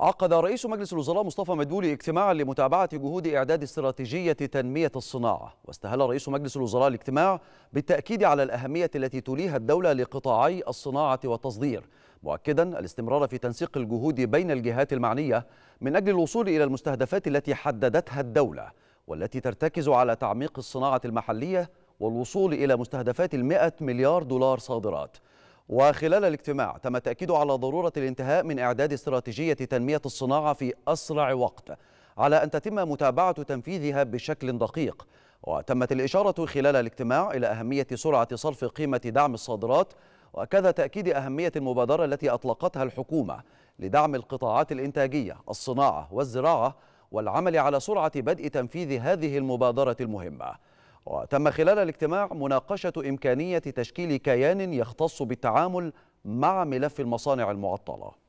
عقد رئيس مجلس الوزراء مصطفى مدبولي اجتماعا لمتابعة جهود إعداد استراتيجية تنمية الصناعة واستهل رئيس مجلس الوزراء الاجتماع بالتأكيد على الأهمية التي توليها الدولة لقطاعي الصناعة والتصدير مؤكدا الاستمرار في تنسيق الجهود بين الجهات المعنية من أجل الوصول إلى المستهدفات التي حددتها الدولة والتي ترتكز على تعميق الصناعة المحلية والوصول إلى مستهدفات المئة مليار دولار صادرات وخلال الاجتماع تم التأكيد على ضرورة الانتهاء من إعداد استراتيجية تنمية الصناعة في أسرع وقت على أن تتم متابعة تنفيذها بشكل دقيق وتمت الإشارة خلال الاجتماع إلى أهمية سرعة صرف قيمة دعم الصادرات وكذا تأكيد أهمية المبادرة التي أطلقتها الحكومة لدعم القطاعات الإنتاجية الصناعة والزراعة والعمل على سرعة بدء تنفيذ هذه المبادرة المهمة وتم خلال الاجتماع مناقشة إمكانية تشكيل كيان يختص بالتعامل مع ملف المصانع المعطلة